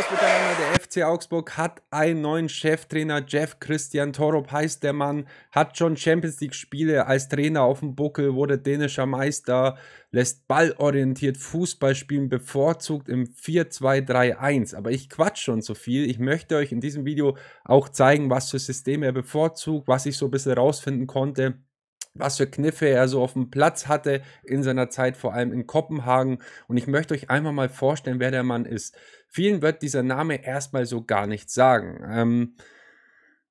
raus miteinander. Der FC Augsburg hat einen neuen Cheftrainer. Jeff Christian Torup heißt der Mann. Hat schon Champions League-Spiele als Trainer auf dem Buckel, wurde dänischer Meister, lässt ballorientiert Fußball spielen, bevorzugt im 4-2-3-1. Aber ich quatsch schon so viel. Ich möchte euch in diesem Video auch zeigen, was für Systeme er bevorzugt, was ich so ein bisschen rausfinden konnte was für Kniffe er so auf dem Platz hatte in seiner Zeit, vor allem in Kopenhagen. Und ich möchte euch einmal mal vorstellen, wer der Mann ist. Vielen wird dieser Name erstmal so gar nichts sagen. Ähm,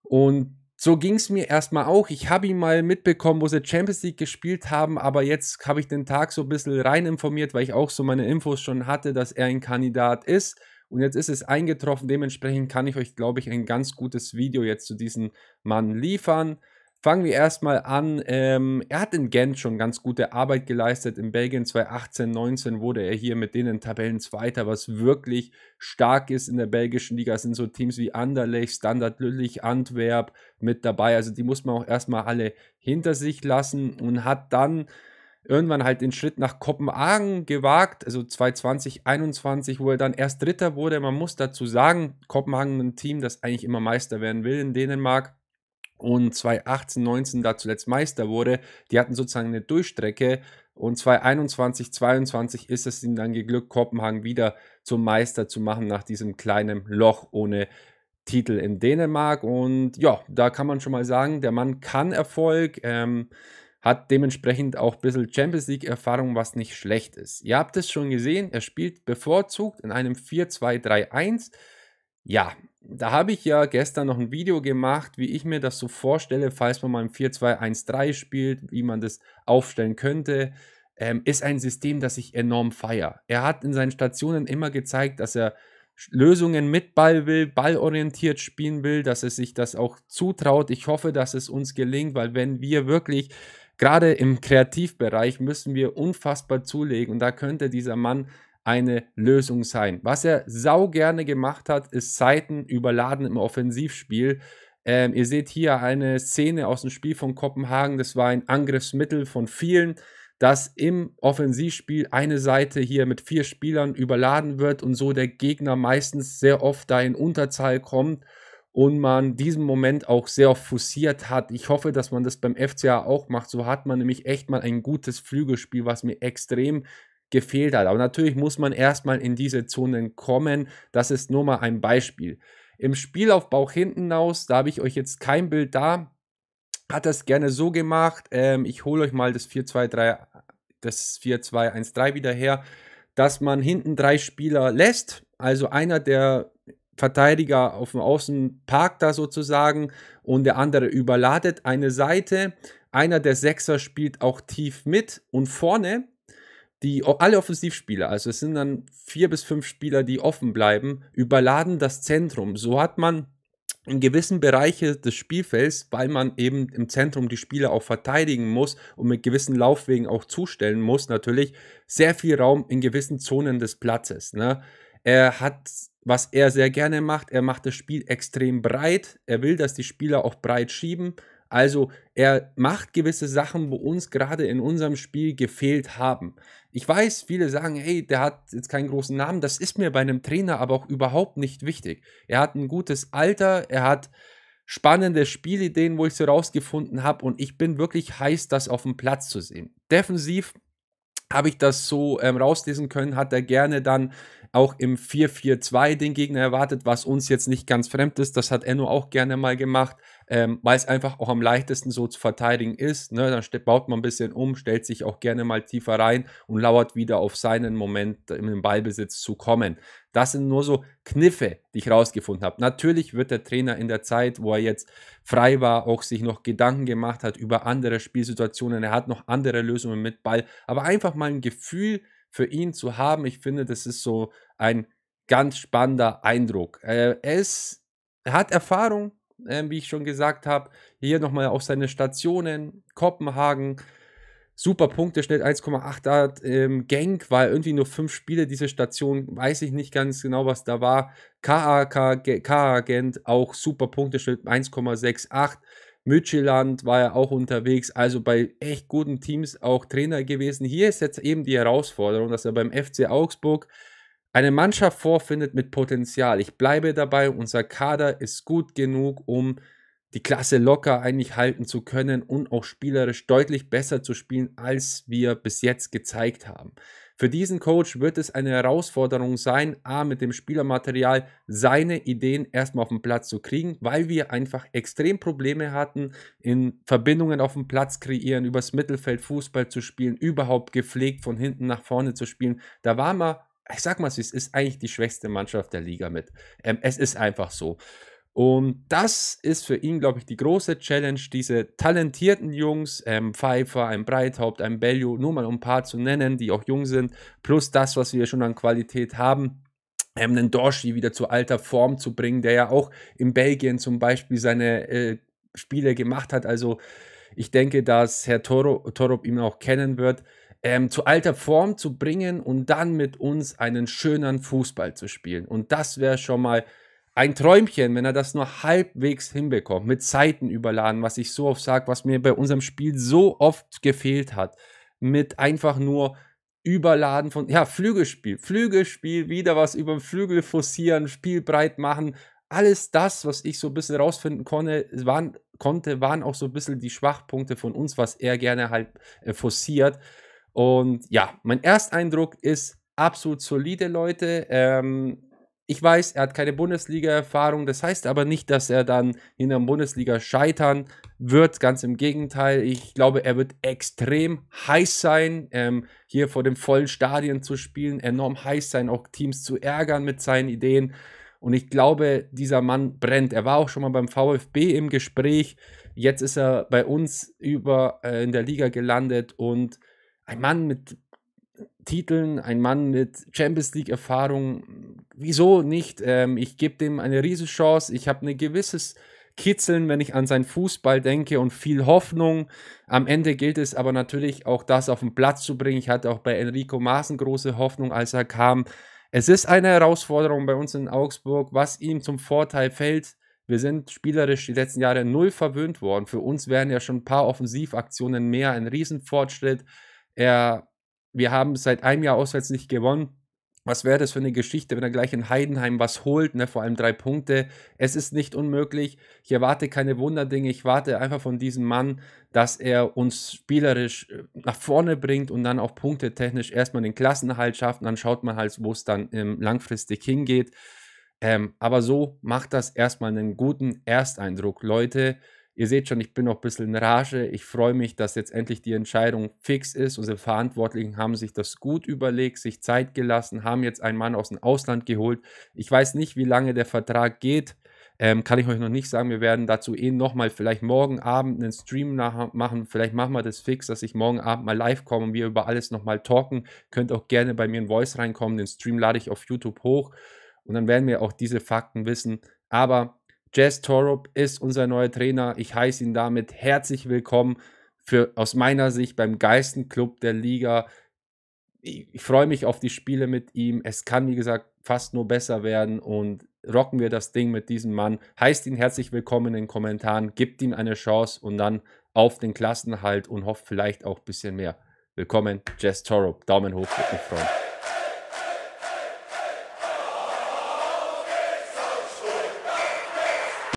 und so ging es mir erstmal auch. Ich habe ihn mal mitbekommen, wo sie Champions League gespielt haben, aber jetzt habe ich den Tag so ein bisschen rein informiert, weil ich auch so meine Infos schon hatte, dass er ein Kandidat ist. Und jetzt ist es eingetroffen. Dementsprechend kann ich euch, glaube ich, ein ganz gutes Video jetzt zu diesem Mann liefern. Fangen wir erstmal an. Ähm, er hat in Gent schon ganz gute Arbeit geleistet. In Belgien 2018, 19 wurde er hier mit denen Zweiter, was wirklich stark ist in der belgischen Liga. Es sind so Teams wie Anderlecht, Standard Lüttich, Antwerp mit dabei. Also die muss man auch erstmal alle hinter sich lassen und hat dann irgendwann halt den Schritt nach Kopenhagen gewagt, also 2020, 21, wo er dann erst Dritter wurde. Man muss dazu sagen, Kopenhagen ein Team, das eigentlich immer Meister werden will in Dänemark und 2018, 19 da zuletzt Meister wurde, die hatten sozusagen eine Durchstrecke und 2021, 22 ist es ihnen dann geglückt, Kopenhagen wieder zum Meister zu machen nach diesem kleinen Loch ohne Titel in Dänemark und ja, da kann man schon mal sagen, der Mann kann Erfolg, ähm, hat dementsprechend auch ein bisschen Champions League Erfahrung, was nicht schlecht ist. Ihr habt es schon gesehen, er spielt bevorzugt in einem 4-2-3-1. Ja, da habe ich ja gestern noch ein Video gemacht, wie ich mir das so vorstelle, falls man mal im 4-2-1-3 spielt, wie man das aufstellen könnte. Ähm, ist ein System, das ich enorm feiere. Er hat in seinen Stationen immer gezeigt, dass er Lösungen mit Ball will, ballorientiert spielen will, dass er sich das auch zutraut. Ich hoffe, dass es uns gelingt, weil wenn wir wirklich, gerade im Kreativbereich, müssen wir unfassbar zulegen und da könnte dieser Mann eine Lösung sein. Was er sau gerne gemacht hat, ist Seiten überladen im Offensivspiel. Ähm, ihr seht hier eine Szene aus dem Spiel von Kopenhagen. Das war ein Angriffsmittel von vielen, dass im Offensivspiel eine Seite hier mit vier Spielern überladen wird und so der Gegner meistens sehr oft da in Unterzahl kommt und man diesen Moment auch sehr oft forciert hat. Ich hoffe, dass man das beim FCA auch macht. So hat man nämlich echt mal ein gutes Flügelspiel, was mir extrem gefehlt hat. Aber natürlich muss man erstmal in diese Zonen kommen. Das ist nur mal ein Beispiel. Im Spielaufbau hinten aus, da habe ich euch jetzt kein Bild da, hat das gerne so gemacht. Ähm, ich hole euch mal das 4-2-3, das 4-2-1-3 wieder her, dass man hinten drei Spieler lässt. Also einer der Verteidiger auf dem Außen parkt da sozusagen und der andere überladet eine Seite. Einer der Sechser spielt auch tief mit und vorne die alle Offensivspieler, also es sind dann vier bis fünf Spieler, die offen bleiben, überladen das Zentrum. So hat man in gewissen Bereichen des Spielfelds, weil man eben im Zentrum die Spieler auch verteidigen muss und mit gewissen Laufwegen auch zustellen muss, natürlich sehr viel Raum in gewissen Zonen des Platzes. Ne? Er hat, was er sehr gerne macht, er macht das Spiel extrem breit. Er will, dass die Spieler auch breit schieben also er macht gewisse Sachen, wo uns gerade in unserem Spiel gefehlt haben. Ich weiß, viele sagen, hey, der hat jetzt keinen großen Namen. Das ist mir bei einem Trainer aber auch überhaupt nicht wichtig. Er hat ein gutes Alter, er hat spannende Spielideen, wo ich so rausgefunden habe und ich bin wirklich heiß, das auf dem Platz zu sehen. Defensiv habe ich das so ähm, rauslesen können, hat er gerne dann auch im 4-4-2 den Gegner erwartet, was uns jetzt nicht ganz fremd ist. Das hat Enno auch gerne mal gemacht ähm, weil es einfach auch am leichtesten so zu verteidigen ist. Ne? Dann baut man ein bisschen um, stellt sich auch gerne mal tiefer rein und lauert wieder auf seinen Moment in den Ballbesitz zu kommen. Das sind nur so Kniffe, die ich rausgefunden habe. Natürlich wird der Trainer in der Zeit, wo er jetzt frei war, auch sich noch Gedanken gemacht hat über andere Spielsituationen. Er hat noch andere Lösungen mit Ball, aber einfach mal ein Gefühl für ihn zu haben, ich finde, das ist so ein ganz spannender Eindruck. Äh, er, ist, er hat Erfahrung, ähm, wie ich schon gesagt habe. Hier nochmal auf seine Stationen. Kopenhagen, super Punkteschnitt 1,8 ähm, Genk war irgendwie nur fünf Spiele diese Station, weiß ich nicht ganz genau, was da war. KA-Agent auch super Punkte, Punkteschnitt 1,68. Mütscheland war ja auch unterwegs, also bei echt guten Teams auch Trainer gewesen. Hier ist jetzt eben die Herausforderung, dass er beim FC Augsburg eine Mannschaft vorfindet mit Potenzial. Ich bleibe dabei, unser Kader ist gut genug, um die Klasse locker eigentlich halten zu können und auch spielerisch deutlich besser zu spielen, als wir bis jetzt gezeigt haben. Für diesen Coach wird es eine Herausforderung sein, A, mit dem Spielermaterial seine Ideen erstmal auf den Platz zu kriegen, weil wir einfach extrem Probleme hatten, in Verbindungen auf dem Platz kreieren, übers Mittelfeld Fußball zu spielen, überhaupt gepflegt von hinten nach vorne zu spielen. Da war mal ich sag mal, es ist eigentlich die schwächste Mannschaft der Liga mit. Ähm, es ist einfach so. Und das ist für ihn, glaube ich, die große Challenge, diese talentierten Jungs, ähm, Pfeiffer, ein Breithaupt, ein Bellio, nur mal um ein paar zu nennen, die auch jung sind, plus das, was wir schon an Qualität haben, ähm, einen Dorschi wieder zu alter Form zu bringen, der ja auch in Belgien zum Beispiel seine äh, Spiele gemacht hat. Also ich denke, dass Herr Torop ihn auch kennen wird ähm, zu alter Form zu bringen und dann mit uns einen schönen Fußball zu spielen. Und das wäre schon mal ein Träumchen, wenn er das nur halbwegs hinbekommt, mit Zeiten überladen, was ich so oft sage, was mir bei unserem Spiel so oft gefehlt hat, mit einfach nur überladen von, ja, Flügelspiel, Flügelspiel, wieder was über den Flügel forcieren, Spiel breit machen, alles das, was ich so ein bisschen rausfinden konnte, waren, konnte, waren auch so ein bisschen die Schwachpunkte von uns, was er gerne halt äh, forciert. Und ja, mein Ersteindruck ist absolut solide, Leute. Ähm, ich weiß, er hat keine Bundesliga-Erfahrung, das heißt aber nicht, dass er dann in der Bundesliga scheitern wird. Ganz im Gegenteil, ich glaube, er wird extrem heiß sein, ähm, hier vor dem vollen Stadion zu spielen, enorm heiß sein, auch Teams zu ärgern mit seinen Ideen. Und ich glaube, dieser Mann brennt. Er war auch schon mal beim VfB im Gespräch. Jetzt ist er bei uns über äh, in der Liga gelandet und ein Mann mit Titeln, ein Mann mit Champions League-Erfahrung. Wieso nicht? Ähm, ich gebe dem eine Riesenchance. Ich habe ne ein gewisses Kitzeln, wenn ich an seinen Fußball denke und viel Hoffnung. Am Ende gilt es aber natürlich auch, das auf den Platz zu bringen. Ich hatte auch bei Enrico Maaßen große Hoffnung, als er kam. Es ist eine Herausforderung bei uns in Augsburg, was ihm zum Vorteil fällt. Wir sind spielerisch die letzten Jahre null verwöhnt worden. Für uns wären ja schon ein paar Offensivaktionen mehr ein Riesenfortschritt er, wir haben seit einem Jahr auswärts nicht gewonnen. Was wäre das für eine Geschichte, wenn er gleich in Heidenheim was holt, ne? vor allem drei Punkte? Es ist nicht unmöglich. Ich erwarte keine Wunderdinge. Ich warte einfach von diesem Mann, dass er uns spielerisch äh, nach vorne bringt und dann auch punktetechnisch erstmal den Klassenhalt schafft. Und dann schaut man halt, wo es dann ähm, langfristig hingeht. Ähm, aber so macht das erstmal einen guten Ersteindruck. Leute, Ihr seht schon, ich bin noch ein bisschen in Rage. Ich freue mich, dass jetzt endlich die Entscheidung fix ist. Unsere Verantwortlichen haben sich das gut überlegt, sich Zeit gelassen, haben jetzt einen Mann aus dem Ausland geholt. Ich weiß nicht, wie lange der Vertrag geht. Ähm, kann ich euch noch nicht sagen. Wir werden dazu eh nochmal vielleicht morgen Abend einen Stream machen. Vielleicht machen wir das fix, dass ich morgen Abend mal live komme und wir über alles nochmal talken. Könnt auch gerne bei mir in Voice reinkommen. Den Stream lade ich auf YouTube hoch. Und dann werden wir auch diese Fakten wissen. Aber Jess Torup ist unser neuer Trainer. Ich heiße ihn damit herzlich willkommen für aus meiner Sicht beim Geistenclub der Liga. Ich, ich freue mich auf die Spiele mit ihm. Es kann, wie gesagt, fast nur besser werden und rocken wir das Ding mit diesem Mann. Heißt ihn herzlich willkommen in den Kommentaren, gibt ihm eine Chance und dann auf den Klassenhalt und hofft vielleicht auch ein bisschen mehr. Willkommen, Jess Torup. Daumen hoch, würde mich freuen.